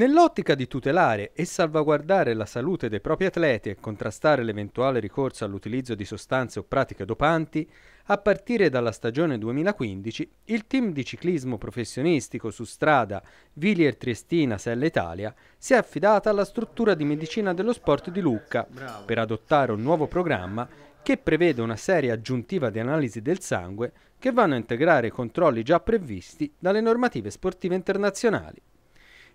Nell'ottica di tutelare e salvaguardare la salute dei propri atleti e contrastare l'eventuale ricorso all'utilizzo di sostanze o pratiche dopanti, a partire dalla stagione 2015 il team di ciclismo professionistico su strada Villier Triestina Sella Italia si è affidata alla struttura di medicina dello sport di Lucca per adottare un nuovo programma che prevede una serie aggiuntiva di analisi del sangue che vanno a integrare i controlli già previsti dalle normative sportive internazionali.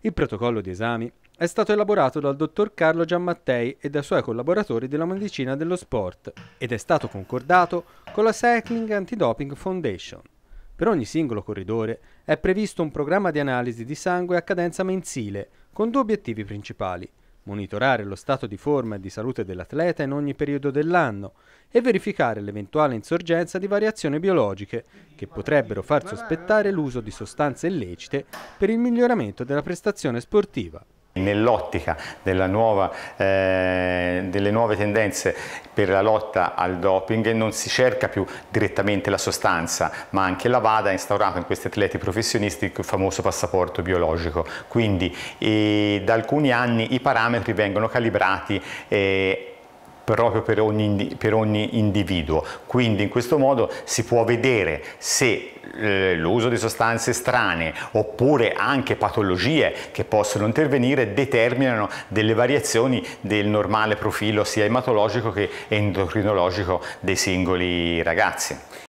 Il protocollo di esami è stato elaborato dal dottor Carlo Giammattei e dai suoi collaboratori della medicina dello sport ed è stato concordato con la Cycling Anti-Doping Foundation. Per ogni singolo corridore è previsto un programma di analisi di sangue a cadenza mensile con due obiettivi principali – monitorare lo stato di forma e di salute dell'atleta in ogni periodo dell'anno e verificare l'eventuale insorgenza di variazioni biologiche che potrebbero far sospettare l'uso di sostanze illecite per il miglioramento della prestazione sportiva. Nell'ottica eh, delle nuove tendenze per la lotta al doping non si cerca più direttamente la sostanza, ma anche la VADA ha instaurato in questi atleti professionisti il famoso passaporto biologico. Quindi eh, da alcuni anni i parametri vengono calibrati eh, proprio per ogni, per ogni individuo. Quindi in questo modo si può vedere se eh, l'uso di sostanze strane oppure anche patologie che possono intervenire determinano delle variazioni del normale profilo sia ematologico che endocrinologico dei singoli ragazzi.